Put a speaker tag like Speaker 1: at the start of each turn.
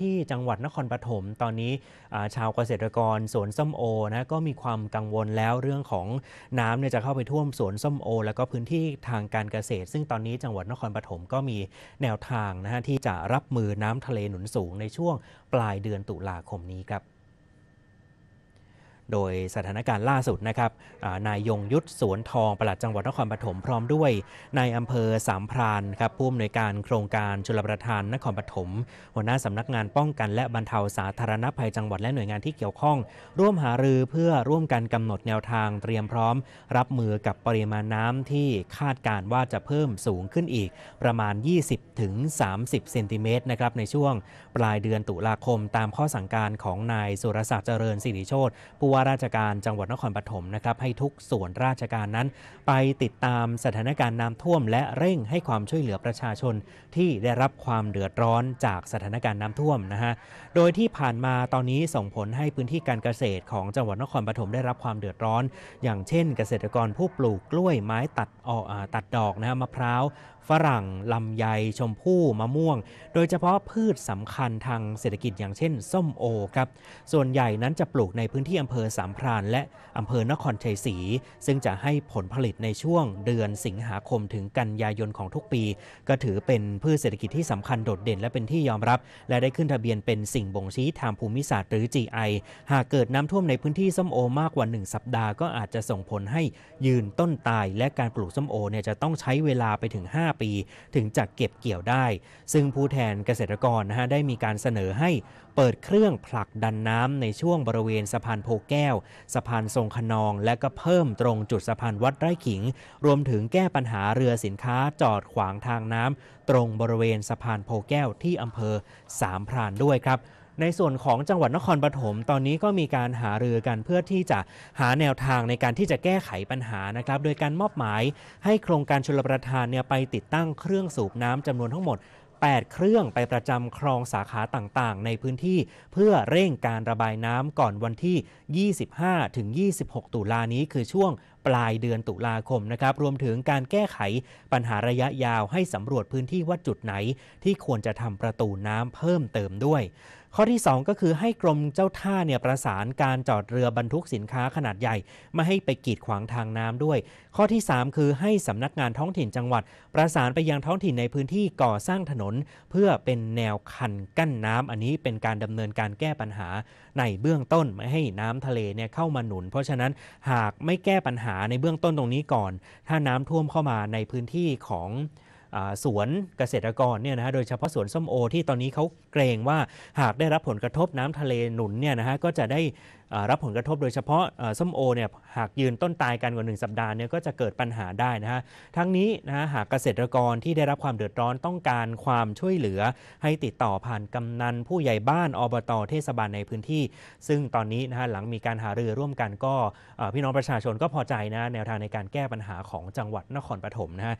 Speaker 1: ที่จังหวัดนครปฐมตอนนี้ ชาวเกษตรกรสวนส้มโอนะก็มีความกังวลแล้วเรื่องของน้ำเนี่ยจะเข้าไปท่วมสวนส้มโอ แล้วก็พื้นที่ทางการเกษตร ซึ่งตอนนี้จังหวัดนครปฐมก็มีแนวทางนะฮะที่จะรับมือน้ำทะเลหนุนสูง ในช่วงปลายเดือนตุลาคมนี้ครับโดยสถานการณ์ล่าสุดนะครับนายยงยุทธสวนทอง ปลัดจังหวัดนครปฐมพร้อมด้วยนายอำเภอสามพรานครับผู้อำนวยการโครงการชลประทานนครปฐมหัวหน้าสำนักงานป้องกันและบรรเทาสาธารณภัยจังหวัดและหน่วยงานที่เกี่ยวข้อง ร่วมหารือเพื่อร่วมกันกำหนดแนวทางเตรียมพร้อม รับมือกับปริมาณน้ำที่คาดการว่าจะเพิ่มสูงขึ้นอีก ประมาณ 20-30 เซนติเมตรนะครับในช่วงปลายเดือนตุลาคมตามข้อสั่งการของนายสุรศักดิ์เจริญสิริโชตผู้ว่าราชการจังหวัดนครปฐมนะครับให้ทุกส่วนราชการนั้น ไปติดตามสถานการณ์น้ำท่วม และเร่งให้ความช่วยเหลือประชาชน ที่ได้รับความเดือดร้อนจากสถานการณ์น้ำท่วมนะฮะ โดยที่ผ่านมาตอนนี้ส่งผลให้พื้นที่การเกษตรของจังหวัดนครปฐมได้รับความเดือดร้อน อย่างเช่น เกษตรกรผู้ปลูกกล้วยไม้ตัดออกตัดดอกนะฮะมะพร้าวฝรั่งลำไยชมพู่มะม่วง โดยเฉพาะพืชสำคัญทางเศรษฐกิจอย่างเช่น ส้มโอครับส่วนใหญ่นั้นจะปลูกในพื้นที่อำเภออสามพรานและอำเภอนครชัยศรีซึ่งจะให้ผลผลิตในช่วงเดือนสิงหาคมถึงกันยายนของทุกปี ก็ถือเป็นพืชเศรษฐกิจที่สำคัญ โดดเด่นและเป็นที่ยอมรับ และได้ขึ้นทะเบียนเป็นสิ่งบ่งชี้ทางภูมิศาสตร์หรือ GI หากเกิดน้ำท่วมในพื้นที่ส้มโอมากกว่า 1 สัปดาห์ ก็อาจจะส่งผลให้ยืนต้นตาย และการปลูกส้มโอเนี่ยจะต้องใช้เวลาไปถึง 5 ปี ถึงจะเก็บเกี่ยวได้ ซึ่งผู้แทนเกษตรกรนะฮะได้มีการเสนอให้เปิดเครื่องผลักดันน้ำในช่วงบริเวณสะพานโพกแก้วสะพานทรงขนองและก็เพิ่มตรงจุดสะพานวัดไร่ขิง รวมถึงแก้ปัญหาเรือสินค้าจอดขวางทางน้ำตรงบริเวณสะพานโพแก้วที่อำเภอสามพรานด้วยครับ ในส่วนของจังหวัดนครปฐมตอนนี้ก็มีการหาเรือกันเพื่อที่จะหาแนวทางในการที่จะแก้ไขปัญหานะครับ โดยการมอบหมายให้โครงการชลประทานเนี่ยไปติดตั้งเครื่องสูบน้ำจำนวนทั้งหมด8 เครื่องไปประจำคลองสาขาต่างๆ ในพื้นที่ เพื่อเร่งการระบายน้ำก่อนวันที่ 25 ถึง 26 ตุลานี้คือช่วงปลายเดือนตุลาคมนะครับ รวมถึงการแก้ไขปัญหาระยะยาวให้สำรวจพื้นที่ว่าจุดไหน ที่ควรจะทำประตูน้ำเพิ่มเติมด้วยข้อที่ 2 ก็คือให้กรมเจ้าท่าเนี่ยประสานการจอดเรือบรรทุกสินค้าขนาดใหญ่ ไม่ให้ไปกีดขวางทางน้ำด้วย ข้อที่ 3 คือให้สำนักงานท้องถิ่นจังหวัด ประสานไปยังท้องถิ่นในพื้นที่ก่อสร้างถนน เพื่อเป็นแนวคันกั้นน้ำอันนี้เป็นการดำเนินการแก้ปัญหาในเบื้องต้น ไม่ให้น้ำทะเลเนี่ยเข้ามาหนุน เพราะฉะนั้นหากไม่แก้ปัญหาในเบื้องต้นตรงนี้ก่อน ถ้าน้ำท่วมเข้ามาในพื้นที่ของสวนเกษตรกรเนี่ยนะฮะ โดยเฉพาะสวนส้มโอที่ตอนนี้เขาเกรงว่าหากได้รับผลกระทบน้ำทะเลหนุนเนี่ยนะฮะก็จะได้รับผลกระทบโดยเฉพาะส้มโอเนี่ยหากยืนต้นตายกันกว่า1สัปดาห์เนี่ยก็จะเกิดปัญหาได้นะฮะทั้งนี้นะะหากเกษตรกรที่ได้รับความเดือดร้อนต้องการความช่วยเหลือให้ติดต่อผ่านกำนัน ผู้ใหญ่บ้านอบตเทศบาลในพื้นที่ ซึ่งตอนนี้นะฮะหลังมีการหารือร่วมกันก็พี่น้องประชาชนก็พอใจนะแนวทางในการแก้ปัญหาของจังหวัดนครปฐมนะฮะ